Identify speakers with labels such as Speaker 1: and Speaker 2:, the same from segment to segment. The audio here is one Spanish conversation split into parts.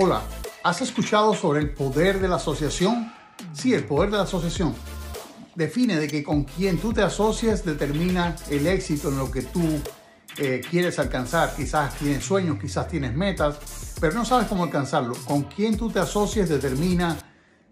Speaker 1: Hola, ¿has escuchado sobre el poder de la asociación? Sí, el poder de la asociación. Define de que con quien tú te asocias determina el éxito en lo que tú eh, quieres alcanzar. Quizás tienes sueños, quizás tienes metas, pero no sabes cómo alcanzarlo. Con quien tú te asocies determina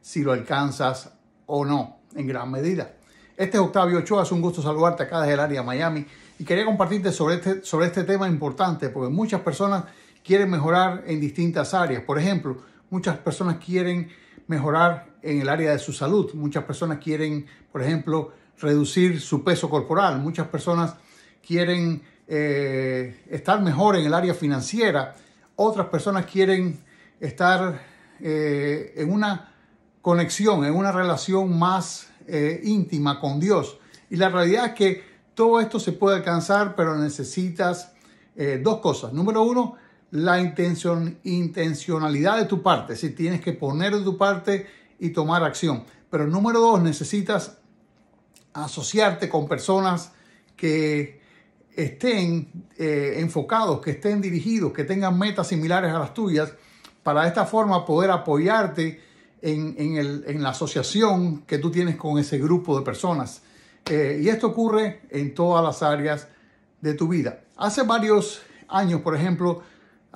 Speaker 1: si lo alcanzas o no, en gran medida. Este es Octavio Ochoa, es un gusto saludarte acá desde el área de Miami y quería compartirte sobre este, sobre este tema importante porque muchas personas quieren mejorar en distintas áreas. Por ejemplo, muchas personas quieren mejorar en el área de su salud, muchas personas quieren, por ejemplo, reducir su peso corporal, muchas personas quieren eh, estar mejor en el área financiera, otras personas quieren estar eh, en una conexión, en una relación más eh, íntima con Dios. Y la realidad es que todo esto se puede alcanzar, pero necesitas dos cosas. Número uno, la intención, intencionalidad de tu parte, si tienes que poner de tu parte y tomar acción. Pero número dos, necesitas asociarte con personas que estén eh, enfocados, que estén dirigidos, que tengan metas similares a las tuyas, para de esta forma poder apoyarte en, la asociación que tú tienes con ese grupo de personas. Eh, y esto ocurre en todas las áreas de tu vida. Hace varios años, por ejemplo,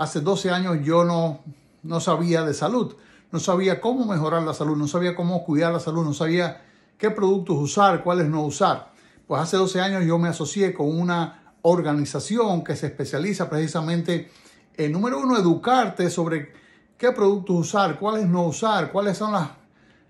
Speaker 1: hace 12 años yo no, no sabía de salud, no sabía cómo mejorar la salud, no sabía cómo cuidar la salud, no sabía qué productos usar, cuáles no usar. Pues hace 12 años yo me asocié con una organización que se especializa precisamente en, número uno, educarte sobre qué productos usar, cuáles no usar, cuáles son las,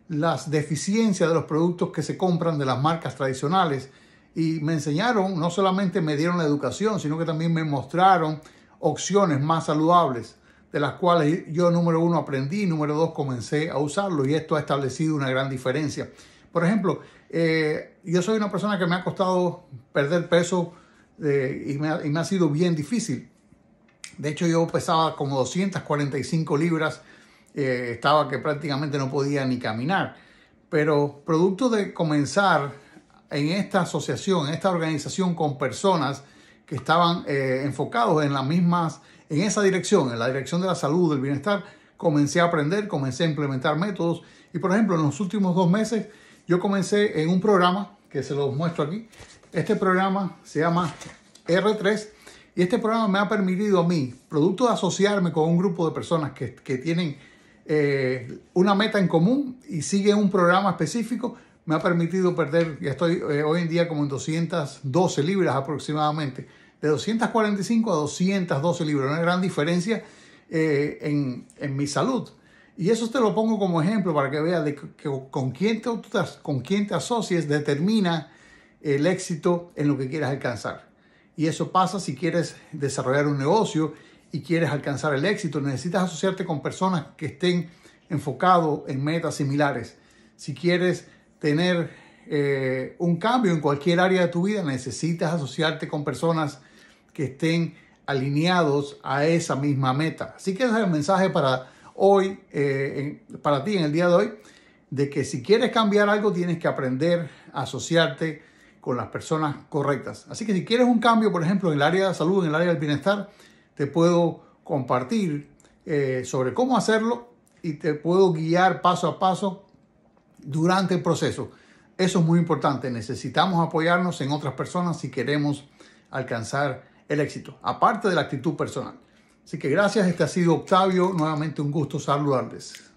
Speaker 1: las deficiencias de los productos que se compran de las marcas tradicionales. Y me enseñaron, no solamente me dieron la educación, sino que también me mostraron opciones más saludables, de las cuales yo, número uno, aprendí, número dos, comencé a usarlo y esto ha establecido una gran diferencia. Por ejemplo, eh, yo soy una persona que me ha costado perder peso eh, y, me ha, sido bien difícil. De hecho, yo pesaba como 245 libras, eh, estaba que prácticamente no podía ni caminar. Pero producto de comenzar en esta asociación, en esta organización con personas, que estaban eh, enfocados en las mismas, en esa dirección, en la dirección de la salud, del bienestar, comencé a aprender, comencé a implementar métodos. Y por ejemplo, en los últimos dos meses yo comencé en un programa que se los muestro aquí. Este programa se llama R3 y este programa me ha permitido a mí, producto de asociarme con un grupo de personas que, tienen eh, una meta en común y siguen un programa específico, me ha permitido perder, ya estoy eh, hoy en día como en 212 libras aproximadamente, de 245 a 212 libras, una gran diferencia eh, en, en, mi salud. Y eso te lo pongo como ejemplo para que veas de que, con, quién te, con quién te asocies determina el éxito en lo que quieras alcanzar. Y eso pasa si quieres desarrollar un negocio y quieres alcanzar el éxito. Necesitas asociarte con personas que estén enfocados en metas similares. Si quieres tener eh, un cambio en cualquier área de tu vida, necesitas asociarte con personas que estén alineados a esa misma meta. Así que ese es el mensaje para hoy, eh, para ti en el día de hoy, de que si quieres cambiar algo tienes que aprender a asociarte con las personas correctas. Así que si quieres un cambio, por ejemplo, en el área de salud, en el área del bienestar, te puedo compartir eh, sobre cómo hacerlo y te puedo guiar paso a paso durante el proceso. Eso es muy importante. Necesitamos apoyarnos en otras personas si queremos alcanzar el éxito, aparte de la actitud personal. Así que gracias, este ha sido Octavio, nuevamente un gusto saludarles.